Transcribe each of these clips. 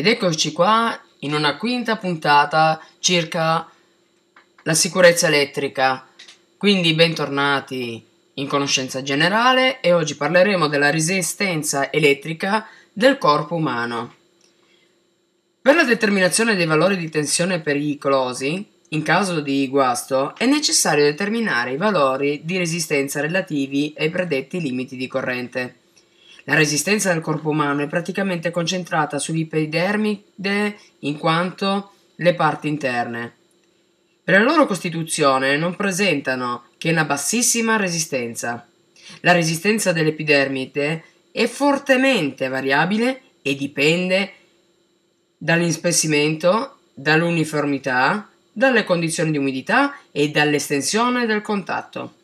Ed eccoci qua in una quinta puntata circa la sicurezza elettrica. Quindi bentornati in conoscenza generale e oggi parleremo della resistenza elettrica del corpo umano. Per la determinazione dei valori di tensione pericolosi, in caso di guasto, è necessario determinare i valori di resistenza relativi ai predetti limiti di corrente. La resistenza del corpo umano è praticamente concentrata sull'ipidermide in quanto le parti interne. Per la loro costituzione non presentano che una bassissima resistenza. La resistenza dell'epidermide è fortemente variabile e dipende dall'inspessimento, dall'uniformità, dalle condizioni di umidità e dall'estensione del contatto.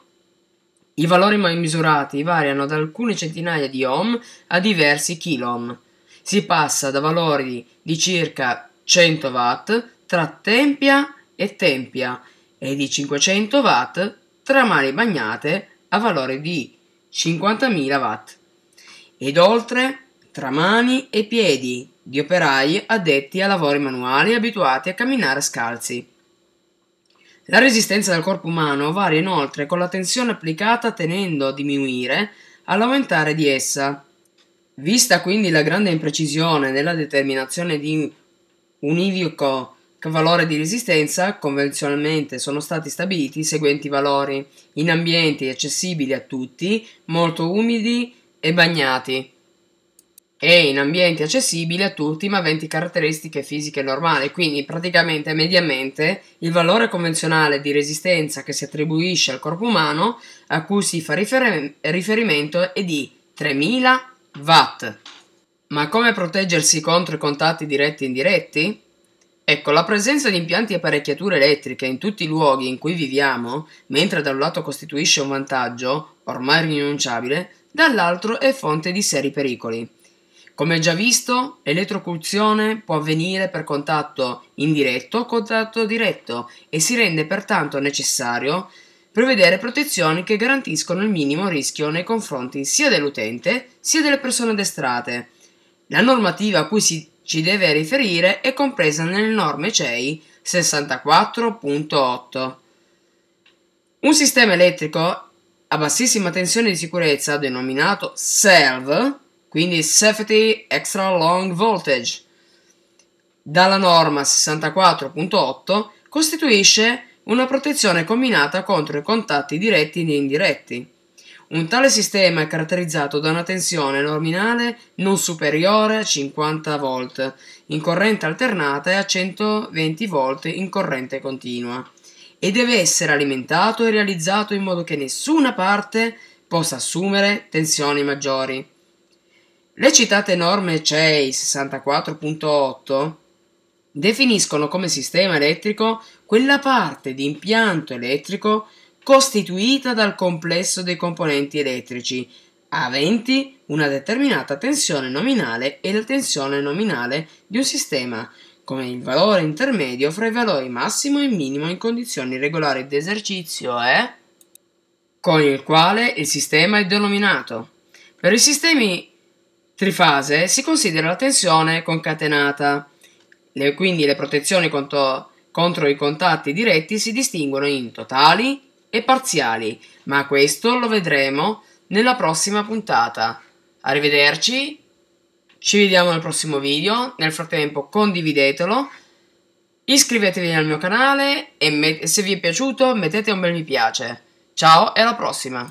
I valori mai misurati variano da alcune centinaia di ohm a diversi kilo-ohm. Si passa da valori di circa 100 watt tra tempia e tempia e di 500 watt tra mani bagnate a valori di 50.000 watt ed oltre tra mani e piedi di operai addetti a lavori manuali abituati a camminare scalzi. La resistenza del corpo umano varia inoltre con la tensione applicata tenendo a diminuire all'aumentare di essa. Vista quindi la grande imprecisione nella determinazione di un univoco valore di resistenza, convenzionalmente sono stati stabiliti i seguenti valori in ambienti accessibili a tutti, molto umidi e bagnati e in ambienti accessibili a tutti ma aventi caratteristiche fisiche normali, quindi praticamente mediamente il valore convenzionale di resistenza che si attribuisce al corpo umano a cui si fa rifer- riferimento è di 3000 watt. Ma come proteggersi contro i contatti diretti e indiretti? Ecco, la presenza di impianti e apparecchiature elettriche in tutti i luoghi in cui viviamo, mentre da un lato costituisce un vantaggio, ormai rinunciabile, dall'altro è fonte di seri pericoli. Come già visto, l'elettrocuzione può avvenire per contatto indiretto o contatto diretto e si rende pertanto necessario prevedere protezioni che garantiscono il minimo rischio nei confronti sia dell'utente sia delle persone addestrate. La normativa a cui si ci deve riferire è compresa nelle norme CEI 64.8. Un sistema elettrico a bassissima tensione di sicurezza denominato SERV quindi safety extra long voltage dalla norma 64.8 costituisce una protezione combinata contro i contatti diretti e indiretti. Un tale sistema è caratterizzato da una tensione nominale non superiore a 50 V in corrente alternata e a 120 V in corrente continua e deve essere alimentato e realizzato in modo che nessuna parte possa assumere tensioni maggiori. Le citate norme CEI cioè 64.8 definiscono come sistema elettrico quella parte di impianto elettrico costituita dal complesso dei componenti elettrici aventi una determinata tensione nominale e la tensione nominale di un sistema, come il valore intermedio fra i valori massimo e minimo in condizioni regolari di esercizio e eh? con il quale il sistema è denominato. Per i sistemi trifase si considera la tensione concatenata, le, quindi le protezioni contro, contro i contatti diretti si distinguono in totali e parziali, ma questo lo vedremo nella prossima puntata. Arrivederci, ci vediamo nel prossimo video, nel frattempo condividetelo, iscrivetevi al mio canale e se vi è piaciuto mettete un bel mi piace. Ciao e alla prossima!